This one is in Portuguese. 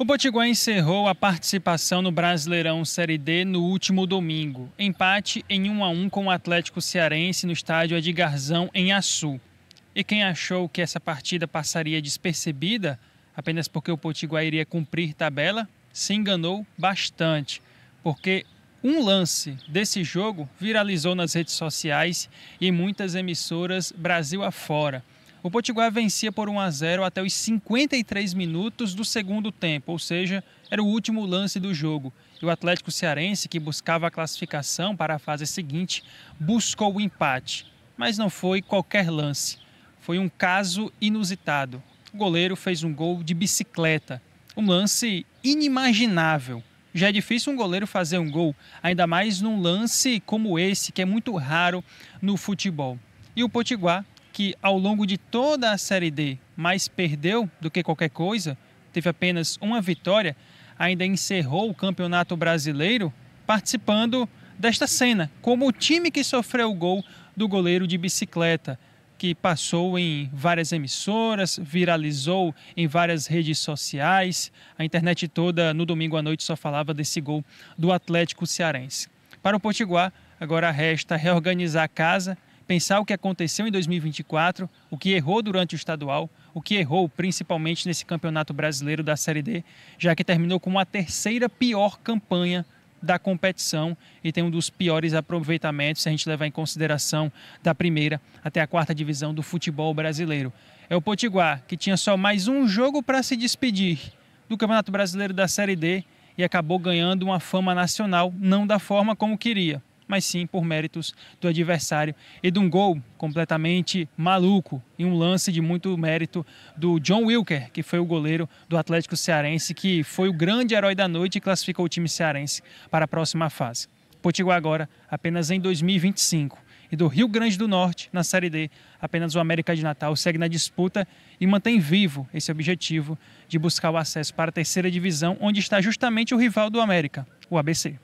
O Potiguar encerrou a participação no Brasileirão Série D no último domingo. Empate em 1 a 1 com o Atlético Cearense no estádio Edgarzão, em Açu. E quem achou que essa partida passaria despercebida, apenas porque o Potiguar iria cumprir tabela, se enganou bastante. Porque um lance desse jogo viralizou nas redes sociais e em muitas emissoras Brasil afora. O Potiguar vencia por 1 a 0 até os 53 minutos do segundo tempo, ou seja, era o último lance do jogo. E o Atlético Cearense, que buscava a classificação para a fase seguinte, buscou o empate. Mas não foi qualquer lance. Foi um caso inusitado. O goleiro fez um gol de bicicleta. Um lance inimaginável. Já é difícil um goleiro fazer um gol, ainda mais num lance como esse, que é muito raro no futebol. E o Potiguar, que ao longo de toda a Série D mais perdeu do que qualquer coisa, teve apenas uma vitória, ainda encerrou o Campeonato Brasileiro participando desta cena, como o time que sofreu o gol do goleiro de bicicleta, que passou em várias emissoras, viralizou em várias redes sociais. A internet toda no domingo à noite só falava desse gol do Atlético Cearense. Para o Potiguar, agora resta reorganizar a casa pensar o que aconteceu em 2024, o que errou durante o estadual, o que errou principalmente nesse Campeonato Brasileiro da Série D, já que terminou com a terceira pior campanha da competição e tem um dos piores aproveitamentos se a gente levar em consideração da primeira até a quarta divisão do futebol brasileiro. É o Potiguar, que tinha só mais um jogo para se despedir do Campeonato Brasileiro da Série D e acabou ganhando uma fama nacional, não da forma como queria mas sim por méritos do adversário e de um gol completamente maluco e um lance de muito mérito do John Wilker, que foi o goleiro do Atlético Cearense, que foi o grande herói da noite e classificou o time cearense para a próxima fase. Potiguar agora apenas em 2025 e do Rio Grande do Norte na Série D. Apenas o América de Natal segue na disputa e mantém vivo esse objetivo de buscar o acesso para a terceira divisão, onde está justamente o rival do América, o ABC.